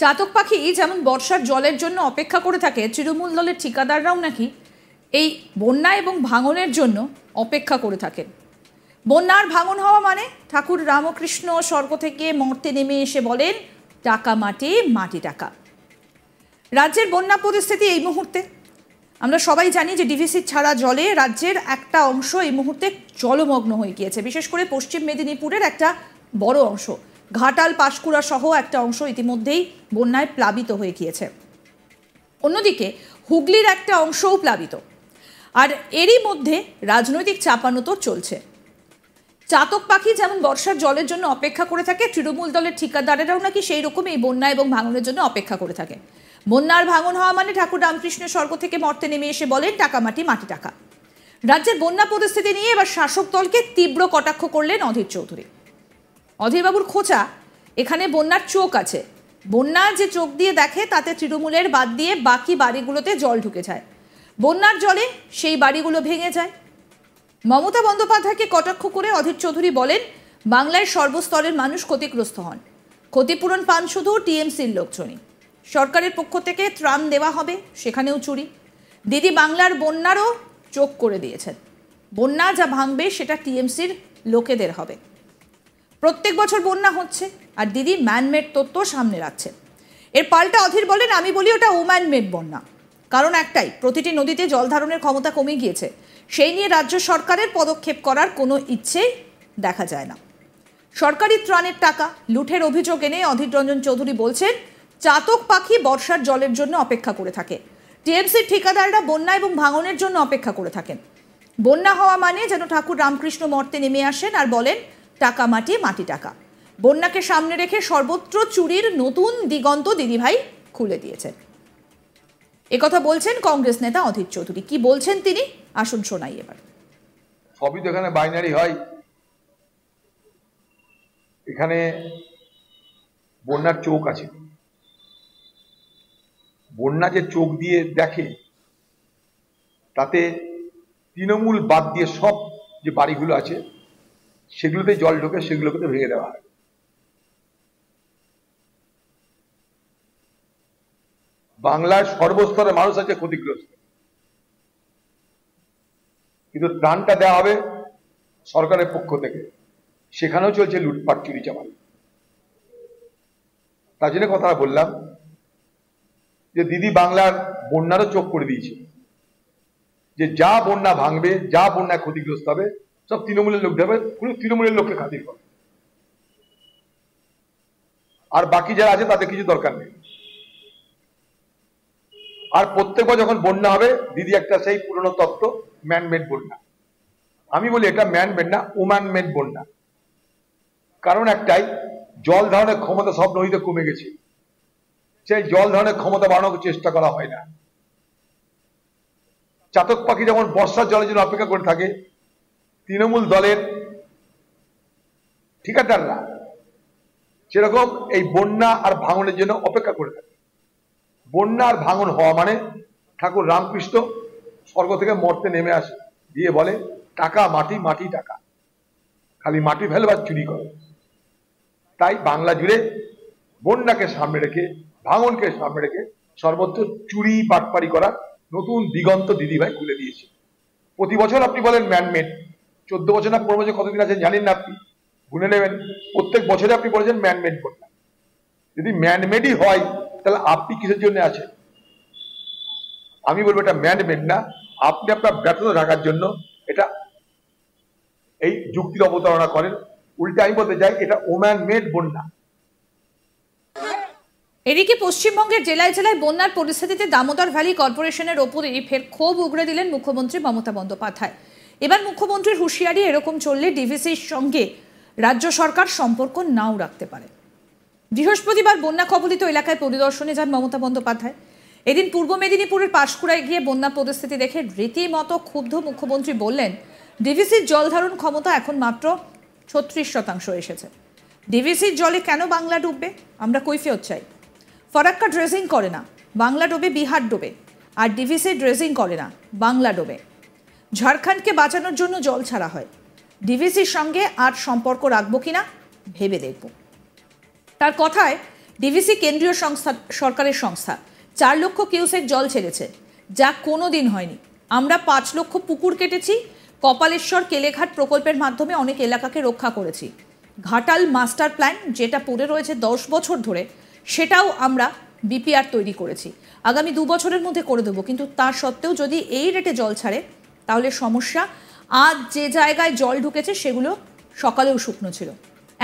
চাতক পাখি যেমন বর্ষার জলের জন্য অপেক্ষা করে থাকে তৃণমূল দলের ঠিকাদাররাও নাকি এই বন্যা এবং ভাঙনের জন্য অপেক্ষা করে থাকেন বন্যার ভাঙন হওয়া মানে ঠাকুর রামকৃষ্ণ স্বর্গ থেকে মর্তে নেমে এসে বলেন টাকা মাটি মাটি টাকা রাজ্যের বন্যা পরিস্থিতি এই মুহূর্তে আমরা সবাই জানি যে ডিভিসি ছাড়া জলে রাজ্যের একটা অংশ এই মুহূর্তে জলমগ্ন হয়ে গিয়েছে বিশেষ করে পশ্চিম মেদিনীপুরের একটা বড় অংশ ঘাটাল পাশকুড়া সহ একটা অংশ ইতিমধ্যেই বন্যায় প্লাবিত হয়ে গিয়েছে অন্যদিকে হুগলির একটা অংশও প্লাবিত আর এরই মধ্যে রাজনৈতিক চাপানো তো চলছে চাতক পাখি যেমন বর্ষার জলের জন্য অপেক্ষা করে থাকে তৃণমূল দলের ঠিকাদারেরাও নাকি সেই রকম এই বন্যা এবং ভাঙনের জন্য অপেক্ষা করে থাকে বন্যার ভাঙন হওয়া মানে ঠাকুর রামকৃষ্ণ স্বর্গ থেকে মর্তে নেমে এসে বলেন টাকা মাটি মাটি টাকা রাজ্যের বন্যা পরিস্থিতি নিয়ে এবার শাসক দলকে তীব্র কটাক্ষ করলেন অধীর চৌধুরী অধীরবাবুর খোঁচা এখানে বন্যার চোখ আছে বন্যা যে চোখ দিয়ে দেখে তাতে তৃণমূলের বাদ দিয়ে বাকি বাড়িগুলোতে জল ঢুকে যায় বন্যার জলে সেই বাড়িগুলো ভেঙে যায় মমতা বন্দ্যোপাধ্যায়কে কটাক্ষ করে অধীর চৌধুরী বলেন বাংলায় সর্বস্তরের মানুষ ক্ষতিগ্রস্ত হন ক্ষতিপূরণ পান শুধু টিএমসির লোকজনই সরকারের পক্ষ থেকে ত্রাণ দেওয়া হবে সেখানেও চুরি দিদি বাংলার বন্যারও চোখ করে দিয়েছেন বন্যা যা ভাঙবে সেটা টিএমসির লোকেদের হবে প্রত্যেক বছর বন্যা হচ্ছে আর দিদি ম্যানমেড তথ্য সামনে রাখছে এর পাল্টা অধীর বলেন আমি বলি ওটা ওম্যান মেড বন্যা কারণ একটাই প্রতিটি নদীতে জল ধারণের ক্ষমতা কমে গিয়েছে সেই নিয়ে রাজ্য সরকারের পদক্ষেপ করার কোনো ইচ্ছেই দেখা যায় না সরকারি ত্রাণের টাকা লুঠের অভিযোগ এনে অধীর রঞ্জন চৌধুরী বলছেন চাতক পাখি বর্ষার জলের জন্য অপেক্ষা করে থাকে টিএমসির ঠিকাদাররা বন্যা এবং ভাঙনের জন্য অপেক্ষা করে থাকেন বন্যা হওয়া মানে যেন ঠাকুর রামকৃষ্ণ মর্তে নেমে আসেন আর বলেন টাকা মাটি মাটি টাকা বন্যাকে সামনে রেখে সর্বত্র চুরির নতুন দিগন্ত দিদিভাই খুলে দিয়েছেন কথা বলছেন কংগ্রেস নেতা অধীর চৌধুরী কি বলছেন তিনি আসুন শোনাই এবার সবই তো এখানে বাইনারি হয় এখানে বন্যার চোখ আছে বন্যা যে চোখ দিয়ে দেখে তাতে তৃণমূল বাদ দিয়ে সব যে বাড়িগুলো আছে সেগুলোতে জল ঢোকে সেগুলোকে ভেঙে দেওয়া হয় বাংলার সর্বস্তরে মানুষ আছে ক্ষতিগ্রস্ত কিন্তু ত্রাণটা দেওয়া হবে সরকারের পক্ষ থেকে সেখানেও চলছে লুটপাট চুরি চামাল তার জন্য কথা বললাম যে দিদি বাংলার বন্যারও চোখ করে দিয়েছে যে যা বন্যা ভাঙবে যা বন্যা ক্ষতিগ্রস্ত হবে সব তৃণমূলের লোক যাবে কোনো তৃণমূলের লোককে খাতির করে আর বাকি যারা আছে তাদের কিছু দরকার নেই আর প্রত্যেকবার যখন বন্যা হবে দিদি একটা সেই পুরনো তত্ত্ব ম্যানমেড বন্যা আমি বলি এটা ম্যানমেড না মেড বন্যা কারণ একটাই জল ধারণের ক্ষমতা সব নদীতে কমে গেছে সেই জল ধারণের ক্ষমতা বাড়ানোর চেষ্টা করা হয় না চাতক পাখি যেমন বর্ষার জলের জন্য অপেক্ষা করে থাকে তৃণমূল দলের ঠিকাদাররা সেরকম এই বন্যা আর ভাঙনের জন্য অপেক্ষা করে থাকে বন্যা আর ভাঙন হওয়া মানে ঠাকুর রামকৃষ্ণ স্বর্গ থেকে মরতে নেমে আসে দিয়ে বলে টাকা মাটি মাটি টাকা খালি মাটি ফেলবার চুরি করে তাই বাংলা জুড়ে বন্যাকে সামনে রেখে ভাঙনকে সামনে রেখে সর্বত্র চুরি পাটপাড়ি করার নতুন দিগন্ত দিদিভাই খুলে দিয়েছে প্রতি বছর আপনি বলেন ম্যানমেড চোদ্দ বছর না পনেরো বছর কতদিন আছেন জানেন না আপনি গুনে নেবেন প্রত্যেক বছরে আপনি বলেছেন ম্যানমেড বন্যা যদি ম্যানমেডই হয় তাহলে আপনি কিসের জন্য আছেন আমি বলবো এটা ম্যানমেড না আপনি আপনার ব্যর্থতা রাখার জন্য এটা এই যুক্তির অবতারণা করেন উল্টে আমি বলতে চাই এটা ওম্যান মেড বন্যা এদিকে পশ্চিমবঙ্গের জেলায় জেলায় বন্যার পরিস্থিতিতে দামোদর ভ্যালি কর্পোরেশনের ওপরেই ফের ক্ষোভ উগড়ে দিলেন মুখ্যমন্ত্রী মমতা বন্দ্যোপাধ্যায় এবার মুখ্যমন্ত্রীর হুঁশিয়ারি এরকম চললে ডিভিসির সঙ্গে রাজ্য সরকার সম্পর্ক নাও রাখতে পারে বৃহস্পতিবার বন্যা কবলিত এলাকায় পরিদর্শনে যান মমতা বন্দ্যোপাধ্যায় এদিন পূর্ব মেদিনীপুরের পাশকুড়ায় গিয়ে বন্যা পরিস্থিতি দেখে রীতিমতো ক্ষুব্ধ মুখ্যমন্ত্রী বললেন ডিভিসির জল ধারণ ক্ষমতা এখন মাত্র ছত্রিশ শতাংশ এসেছে ডিভিসির জলে কেন বাংলা ডুববে আমরা কৈফিয়ত চাই ফরাক্কা ড্রেসিং করে না বাংলা ডোবে বিহার ডোবে আর ডিভিসি ড্রেসিং করে না বাংলা ডোবে ঝাড়খণ্ডকে বাঁচানোর জন্য জল ছাড়া হয় ডিভিসির সঙ্গে আর সম্পর্ক রাখব কিনা ভেবে দেখব তার কথায় ডিভিসি কেন্দ্রীয় সংস্থা সরকারের সংস্থা চার লক্ষ কিউসেক জল ছেড়েছে যা কোনো দিন হয়নি আমরা পাঁচ লক্ষ পুকুর কেটেছি কপালেশ্বর কেলেঘাট প্রকল্পের মাধ্যমে অনেক এলাকাকে রক্ষা করেছি ঘাটাল মাস্টার প্ল্যান যেটা পড়ে রয়েছে দশ বছর ধরে সেটাও আমরা বিপিআর তৈরি করেছি আগামী দু বছরের মধ্যে করে দেবো কিন্তু তা সত্ত্বেও যদি এই রেটে জল ছাড়ে তাহলে সমস্যা আজ যে জায়গায় জল ঢুকেছে সেগুলো সকালেও শুকনো ছিল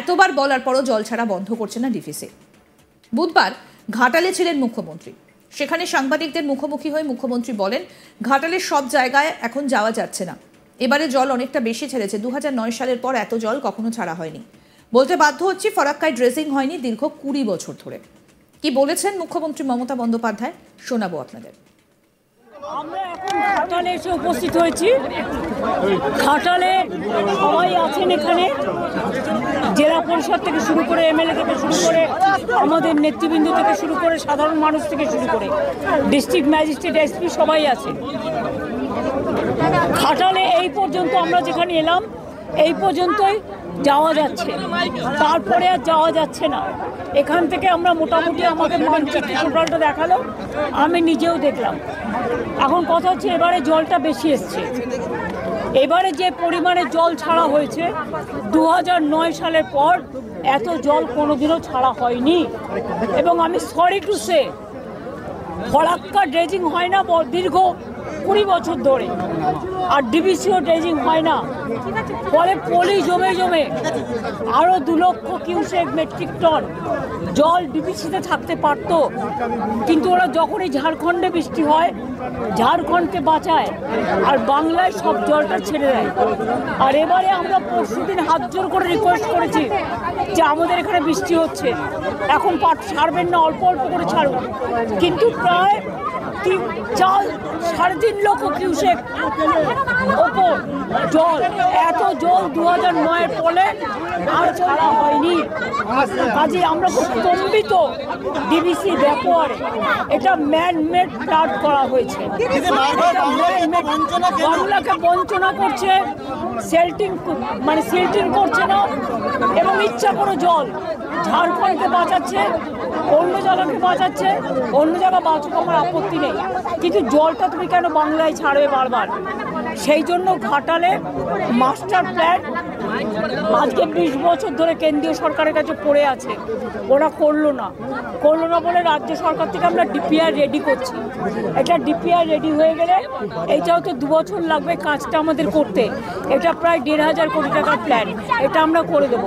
এতবার বলার পরও জল ছাড়া বন্ধ করছে না ডিফিসে বুধবার ঘাটালে ছিলেন মুখ্যমন্ত্রী সেখানে সাংবাদিকদের মুখোমুখি হয়ে মুখ্যমন্ত্রী বলেন ঘাটালের সব জায়গায় এখন যাওয়া যাচ্ছে না এবারে জল অনেকটা বেশি ছেড়েছে দু সালের পর এত জল কখনো ছাড়া হয়নি বলতে বাধ্য হচ্ছি ফরাক্কায় ড্রেসিং হয়নি দীর্ঘ কুড়ি বছর ধরে কি বলেছেন মুখ্যমন্ত্রী মমতা বন্দ্যোপাধ্যায় শোনাবো আপনাদের আমরা ঘাটালে এসে উপস্থিত হয়েছি ঘাটালে সবাই আছেন এখানে জেলা পরিষদ থেকে শুরু করে এমএলএ থেকে শুরু করে আমাদের নেতৃবৃন্দ থেকে শুরু করে সাধারণ মানুষ থেকে শুরু করে ডিস্ট্রিক্ট ম্যাজিস্ট্রেট এসপি সবাই আছেন ঘাটালে এই পর্যন্ত আমরা যেখানে এলাম এই পর্যন্তই যাওয়া যাচ্ছে তারপরে আর যাওয়া যাচ্ছে না এখান থেকে আমরা মোটামুটি আমাদের মানচিত্র দেখালো আমি নিজেও দেখলাম এখন কথা হচ্ছে এবারে জলটা বেশি এসছে এবারে যে পরিমাণে জল ছাড়া হয়েছে দু সালের পর এত জল কোনোদিনও ছাড়া হয়নি এবং আমি sorry to say Farakka dredging হয় না দীর্ঘ কুড়ি বছর ধরে আর ডিভিসিও ড্রেজিং হয় না ফলে পলি জমে জমে আরও দু লক্ষ কিউসেক মেট্রিক টন জল ডিভিসিতে থাকতে পারত কিন্তু ওরা যখনই ঝাড়খণ্ডে বৃষ্টি হয় ঝাড়খণ্ডকে বাঁচায় আর বাংলায় সব জলটা ছেড়ে দেয় আর এবারে আমরা পরশু দিন হাত জোর করে রিকোয়েস্ট করেছি যে আমাদের এখানে বৃষ্টি হচ্ছে এখন পাট ছাড়বেন না অল্প অল্প করে ছাড়বেন কিন্তু প্রায় তিন জল সাড়ে তিন লক্ষ কিউসেক ওপর জল এত জল দু হাজার নয়ের ফলে আর ছাড়া হয়নি কাজে আমরা খুব স্তম্ভিত ডিবিসি ব্যাপারে এটা ম্যানমেড প্লাট করা হয়েছে বাংলাকে বঞ্চনা করছে সেল্টিং মানে সেল্টিং করছে না এবং ইচ্ছা করে জল ঝাড়খণ্ডকে বাঁচাচ্ছে অন্য জলকে বাঁচাচ্ছে অন্য জায়গা বাঁচুক আমার আপত্তি নেই কিন্তু জলটা তুমি কেন বাংলায় ছাড়বে বারবার সেই জন্য ঘাটালে মাস্টার প্ল্যান আজকে বিশ বছর ধরে কেন্দ্রীয় সরকারের কাছে পড়ে আছে ওরা করলো না করলো না বলে রাজ্য সরকার থেকে আমরা ডিপিআর রেডি করছি এটা ডিপিআর রেডি হয়ে গেলে এইটাও তো দু বছর লাগবে কাজটা আমাদের করতে এটা প্রায় দেড় হাজার কোটি টাকার প্ল্যান এটা আমরা করে দেবো